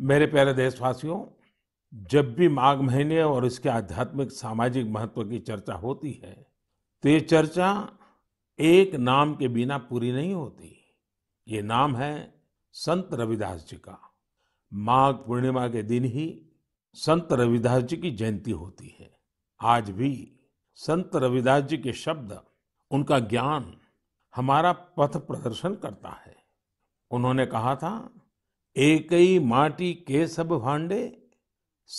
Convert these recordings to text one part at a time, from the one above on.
मेरे प्यारे देशवासियों जब भी माघ महीने और इसके आध्यात्मिक सामाजिक महत्व की चर्चा होती है तो ये चर्चा एक नाम के बिना पूरी नहीं होती ये नाम है संत रविदास जी का माघ पूर्णिमा के दिन ही संत रविदास जी की जयंती होती है आज भी संत रविदास जी के शब्द उनका ज्ञान हमारा पथ प्रदर्शन करता है उन्होंने कहा था एक ही माटी के सब भांडे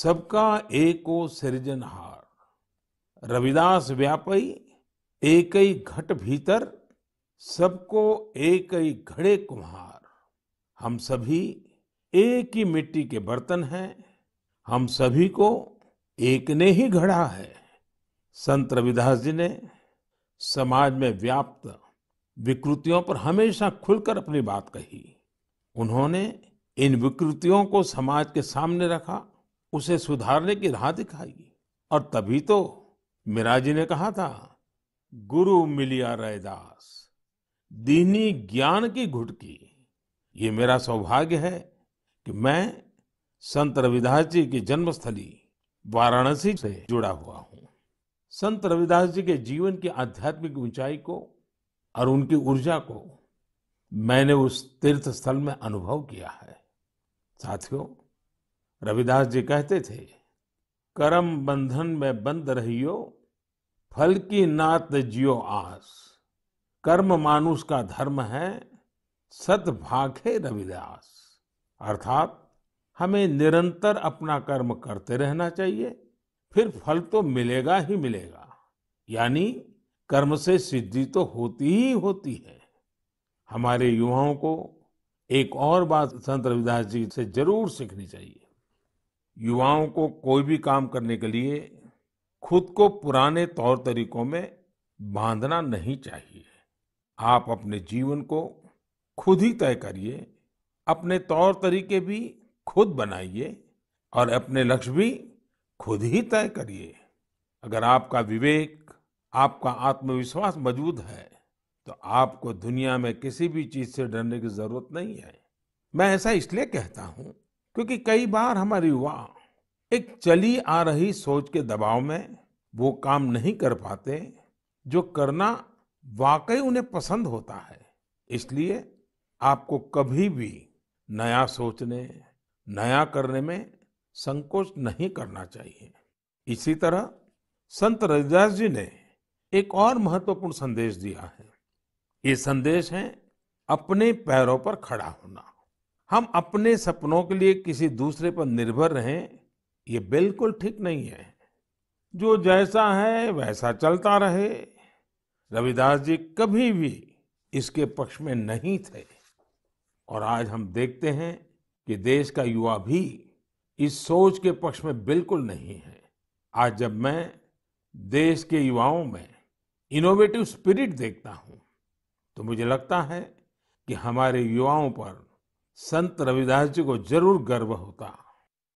सबका एको सृजनहार रविदास व्यापई एक ही घट भीतर सबको एक ही घड़े कुम्हार हम सभी एक ही मिट्टी के बर्तन हैं हम सभी को एक ने ही घड़ा है संत रविदास जी ने समाज में व्याप्त विकृतियों पर हमेशा खुलकर अपनी बात कही उन्होंने इन विकृतियों को समाज के सामने रखा उसे सुधारने की राह दिखाई और तभी तो मीरा जी ने कहा था गुरु मिलिया रैदास दीनी ज्ञान की घुटकी ये मेरा सौभाग्य है कि मैं संत रविदास जी की जन्मस्थली वाराणसी से जुड़ा हुआ हूँ संत रविदास जी के जीवन की आध्यात्मिक ऊंचाई को और उनकी ऊर्जा को मैंने उस तीर्थ स्थल में अनुभव किया है साथियों रविदास जी कहते थे कर्म बंधन में बंद रहियो फल की नात जियो आस कर्म मानुष का धर्म है सत भाखे रविदास अर्थात हमें निरंतर अपना कर्म करते रहना चाहिए फिर फल तो मिलेगा ही मिलेगा यानी कर्म से सिद्धि तो होती ही होती है हमारे युवाओं को एक और बात संत रविदास जी से जरूर सीखनी चाहिए युवाओं को कोई भी काम करने के लिए खुद को पुराने तौर तरीकों में बांधना नहीं चाहिए आप अपने जीवन को खुद ही तय करिए अपने तौर तरीके भी खुद बनाइए और अपने लक्ष्य भी खुद ही तय करिए अगर आपका विवेक आपका आत्मविश्वास मजबूत है तो आपको दुनिया में किसी भी चीज से डरने की जरूरत नहीं है मैं ऐसा इसलिए कहता हूं क्योंकि कई बार हमारे युवा एक चली आ रही सोच के दबाव में वो काम नहीं कर पाते जो करना वाकई उन्हें पसंद होता है इसलिए आपको कभी भी नया सोचने नया करने में संकोच नहीं करना चाहिए इसी तरह संत रविदास जी ने एक और महत्वपूर्ण संदेश दिया है ये संदेश है अपने पैरों पर खड़ा होना हम अपने सपनों के लिए किसी दूसरे पर निर्भर रहें ये बिल्कुल ठीक नहीं है जो जैसा है वैसा चलता रहे रविदास जी कभी भी इसके पक्ष में नहीं थे और आज हम देखते हैं कि देश का युवा भी इस सोच के पक्ष में बिल्कुल नहीं है आज जब मैं देश के युवाओं में इनोवेटिव स्पिरिट देखता हूं तो मुझे लगता है कि हमारे युवाओं पर संत रविदास जी को जरूर गर्व होता